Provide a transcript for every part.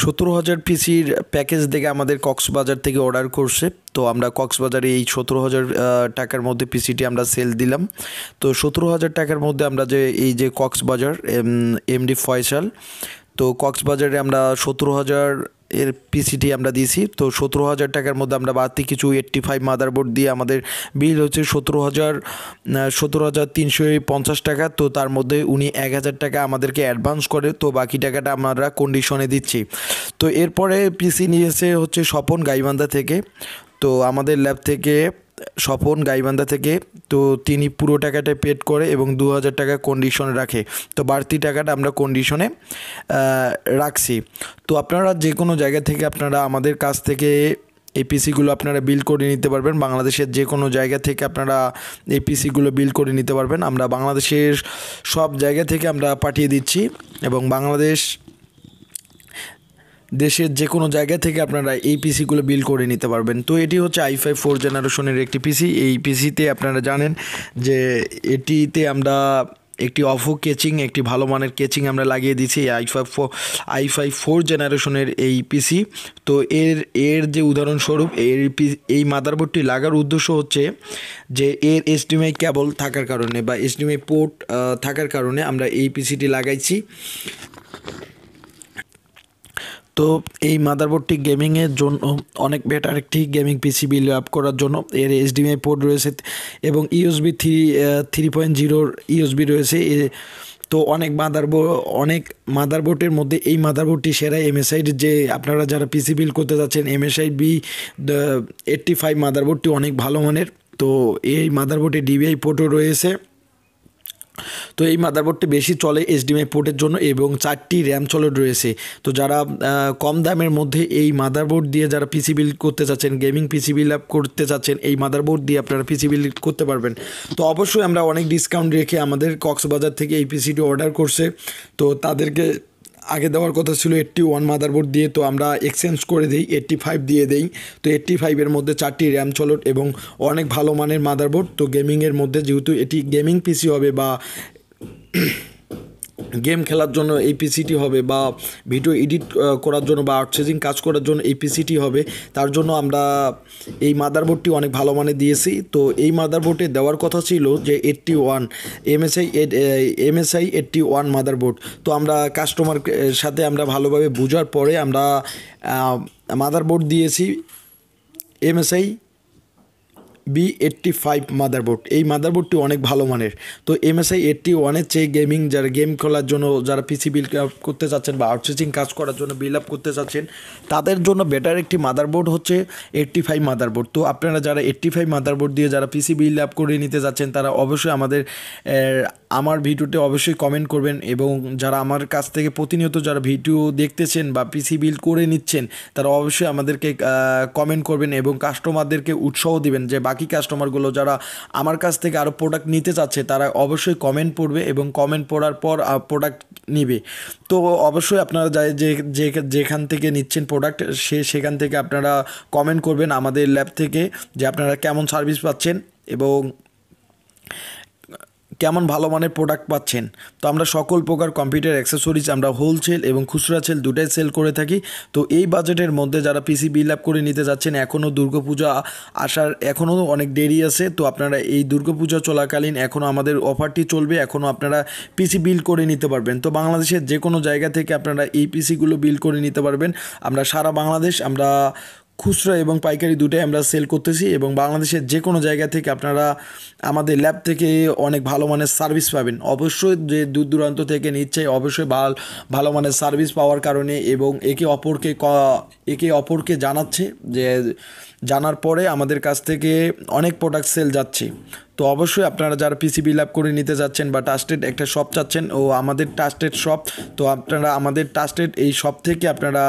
সতেরো হাজার পিসির প্যাকেজ দেখে আমাদের কক্সবাজার থেকে অর্ডার করছে তো আমরা কক্সবাজারে এই সতেরো হাজার টাকার মধ্যে পিসিটি আমরা সেল দিলাম তো সতেরো হাজার টাকার মধ্যে আমরা যে এই যে কক্সবাজার এমডি ফয়সাল তো কক্সবাজারে আমরা সতেরো হাজার এর পিসিটি আমরা দিয়েছি তো সতেরো হাজার টাকার মধ্যে আমরা বাড়তি কিছু এইট্টি ফাইভ মাদারবোর্ড দিয়ে আমাদের বিল হচ্ছে সতেরো হাজার সতেরো হাজার তিনশো পঞ্চাশ টাকা তো তার মধ্যে উনি এক হাজার টাকা আমাদেরকে অ্যাডভান্স করে তো বাকি টাকাটা আমরা কন্ডিশনে দিচ্ছি তো এরপরে পিসি নিয়েছে হচ্ছে স্বপন গাইবান্ধা থেকে তো আমাদের ল্যাব থেকে স্বপন গাইবান্ধা থেকে তো তিনি পুরো টাকাটা পেড করে এবং দু হাজার টাকা কন্ডিশনে রাখে তো বাড়তি টাকাটা আমরা কন্ডিশনে রাখছি তো আপনারা যে কোনো জায়গা থেকে আপনারা আমাদের কাছ থেকে এপিসিগুলো আপনারা বিল করে নিতে পারবেন বাংলাদেশের যে কোনো জায়গা থেকে আপনারা এই পিসিগুলো করে নিতে পারবেন আমরা বাংলাদেশের সব জায়গা থেকে আমরা পাঠিয়ে দিচ্ছি এবং বাংলাদেশ দেশের যে কোনো জায়গা থেকে আপনারা এই পিসিগুলো বিল করে নিতে পারবেন তো এটি হচ্ছে আই ফাই ফোর জেনারেশনের একটি পিসি এই পিসিতে আপনারা জানেন যে এটিতে আমরা একটি অফো কেচিং একটি ভালো মানের কেচিং আমরা লাগিয়ে দিয়েছি i five four i five four জেনারেশনের এই পিসি তো এর এর যে উদাহরণস্বরূপ এর এই মাদারবোর্ডটি লাগার উদ্দেশ্য হচ্ছে যে এর এসডিএমআই কেবল থাকার কারণে বা এসডিএমআই পোর্ট থাকার কারণে আমরা এই পিসিটি লাগাইছি তো এই মাদারবোর্ডটি গেমিংয়ের জন্য অনেক বেটার একটি গেমিং পিসি বিল আপ করার জন্য এর এইচডিএমআই পোর্ট রয়েছে এবং ইউএসবি থ্রি থ্রি পয়েন্ট জিরোর ইউএসবি রয়েছে তো অনেক মাদারবোর্ড অনেক মাদারবোর্ডের মধ্যে এই মাদারবোর্ডটি সেরা এমএসআইর যে আপনারা যারা পিসি বিল করতে যাচ্ছেন এমএসআই বি এইট্টি ফাইভ মাদারবোর্ডটি অনেক ভালো মানের তো এই মাদারবোর্ডে ডিবিআই পোর্টও রয়েছে তো এই মাদারবোর্ডটি বেশি চলে এইচডিএমআই পোর্টের জন্য এবং চারটি র্যাম চলে রয়েছে তো যারা কম দামের মধ্যে এই মাদারবোর্ড দিয়ে যারা পিসি বিল্ড করতে চাচ্ছেন গেমিং পিসি বিল্ড আপ করতে চাচ্ছেন এই মাদারবোর্ড দিয়ে আপনারা পিসি বিল্ড করতে পারবেন তো অবশ্যই আমরা অনেক ডিসকাউন্ট রেখে আমাদের কক্সবাজার থেকে এই পিসিটি অর্ডার করছে তো তাদেরকে আগে দেওয়ার কথা ছিল এইটটি ওয়ান মাদারবোর্ড দিয়ে তো আমরা এক্সচেঞ্জ করে দিই এইটটি ফাইভ দিয়ে দেই তো এইটটি ফাইভের মধ্যে চারটি র্যাম চলট এবং অনেক ভালো মানের মাদারবোর্ড তো গেমিংয়ের মধ্যে যেহেতু এটি গেমিং পিসি হবে বা গেম খেলার জন্য এই পিসিটি হবে বা ভিডিও এডিট করার জন্য বা আর্টসেজিং কাজ করার জন্য এই পিসিটি হবে তার জন্য আমরা এই মাদারবোর্ডটি অনেক ভালো মানে দিয়েছি তো এই মাদারবোর্ডে দেওয়ার কথা ছিল যে eighty one MSI MSI eighty one motherboard তো আমরা কাস্টমার সাথে আমরা ভালোভাবে বোঝার পরে আমরা মাদারবোর্ড দিয়েছি MSI B eighty five motherboard এই মাদারবোর্ডটি অনেক ভালো মানের তো এমএসআই এইটটি ওয়ানের চেয়ে গেমিং যারা গেম খেলার জন্য যারা পিসি বিল করতে চাচ্ছেন বা আউটসোর্সিং কাজ করার জন্য বিল আপ করতে চাচ্ছেন তাদের জন্য বেটার একটি মাদারবোর্ড হচ্ছে এইটটি ফাইভ মাদারবোর্ড তো আপনারা যারা এইটটি ফাইভ মাদারবোর্ড দিয়ে যারা পিসি বিল আপ করে নিতে যাচ্ছেন তারা অবশ্যই আমাদের আমার ভিডিওতে অবশ্যই কমেন্ট করবেন এবং যারা আমার কাছ থেকে প্রতিনিয়ত যারা ভিডিও দেখতেছেন বা পিসি বিল করে নিচ্ছেন তারা অবশ্যই আমাদেরকে কমেন্ট করবেন এবং কাস্টমারদেরকে উৎসাহ দিবেন যে বাকি বাকি কাস্টমারগুলো যারা আমার কাছ থেকে আরও প্রোডাক্ট নিতে চাচ্ছে তারা অবশ্যই কমেন্ট পড়বে এবং কমেন্ট পড়ার পর প্রোডাক্ট নিবে তো অবশ্যই আপনারা যে যে যেখান থেকে নিচ্ছেন প্রোডাক্ট সে সেখান থেকে আপনারা কমেন্ট করবেন আমাদের ল্যাব থেকে যে আপনারা কেমন সার্ভিস পাচ্ছেন এবং কেমন ভালো মানের প্রোডাক্ট পাচ্ছেন তো আমরা সকল প্রকার কম্পিউটার অ্যাক্সেসরিজ আমরা হোলসেল এবং খুচরা সেল দুটাই সেল করে থাকি তো এই বাজেটের মধ্যে যারা পিসি বিল আপ করে নিতে যাচ্ছেন এখনও দুর্গাপূজা আসার এখনও অনেক দেরি আছে তো আপনারা এই দুর্গাপূজা চলাকালীন এখনও আমাদের অফারটি চলবে এখনও আপনারা পিসি বিল করে নিতে পারবেন তো বাংলাদেশের যে কোনো জায়গা থেকে আপনারা এই পিসিগুলো বিল করে নিতে পারবেন আমরা সারা বাংলাদেশ আমরা খুচরা এবং পাইকারি দুটাই আমরা সেল করতেছি এবং বাংলাদেশের যে কোনো জায়গা থেকে আপনারা আমাদের ল্যাব থেকে অনেক ভালো মানের সার্ভিস পাবেন অবশ্যই যে দূর দূরান্ত থেকে নিচ্ছে অবশ্যই ভালো ভালো মানের সার্ভিস পাওয়ার কারণে এবং একে অপরকে একে অপরকে জানাচ্ছে যে জানার পরে আমাদের কাছ থেকে অনেক প্রোডাক্ট সেল যাচ্ছে তো অবশ্যই আপনারা যারা পিসিবি লাভ করে নিতে যাচ্ছেন বা টাস্টেড একটা শপ চাচ্ছেন ও আমাদের টাস্টেড শপ তো আপনারা আমাদের টাস্টেড এই শপ থেকে আপনারা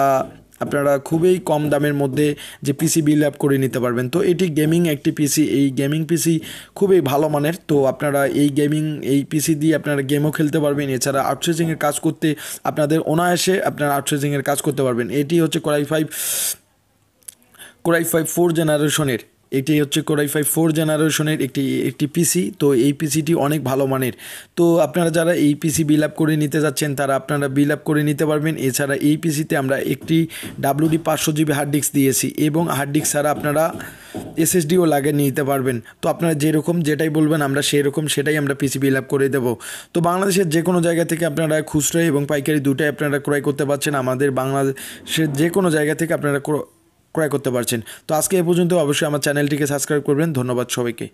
আপনারা খুবই কম দামের মধ্যে যে পিসি বিল্ড আপ করে নিতে পারবেন তো এটি গেমিং একটি পিসি এই গেমিং পিসি খুবই ভালো মানের তো আপনারা এই গেমিং এই পিসি দিয়ে আপনারা গেমও খেলতে পারবেন এছাড়া আউটসোর্সিংয়ের কাজ করতে আপনাদের অনায়াসে আপনারা আউটসোর্সিংয়ের কাজ করতে পারবেন এটি হচ্ছে core i five core i five four জেনারেশনের এটি হচ্ছে কোরাই ফাইভ ফোর জেনারেশনের একটি একটি পিসি তো এই পিসিটি অনেক ভালো মানের তো আপনারা যারা এই পিসি বিল আপ করে নিতে যাচ্ছেন তারা আপনারা বিল আপ করে নিতে পারবেন এছাড়া এই পিসিতে আমরা একটি ডাব্লুডি পাঁচশো জিবি হার্ড ডিস্ক দিয়েছি এবং হার্ড ডিস্ক ছাড়া আপনারা এসএসডিও লাগে নিতে পারবেন তো আপনারা যেরকম যেটাই বলবেন আমরা সেরকম সেটাই আমরা পিসি বিল আপ করে দেবো তো বাংলাদেশের যে কোনো জায়গা থেকে আপনারা খুচরো এবং পাইকারি দুটাই আপনারা ক্রয় করতে পারছেন আমাদের বাংলাদেশের যে কোনো জায়গা থেকে আপনারা ক্রয় করতে পারছেন তো আজকে এ পর্যন্ত অবশ্যই আমার চ্যানেলটিকে সাবস্ক্রাইব করবেন ধন্যবাদ সবাইকে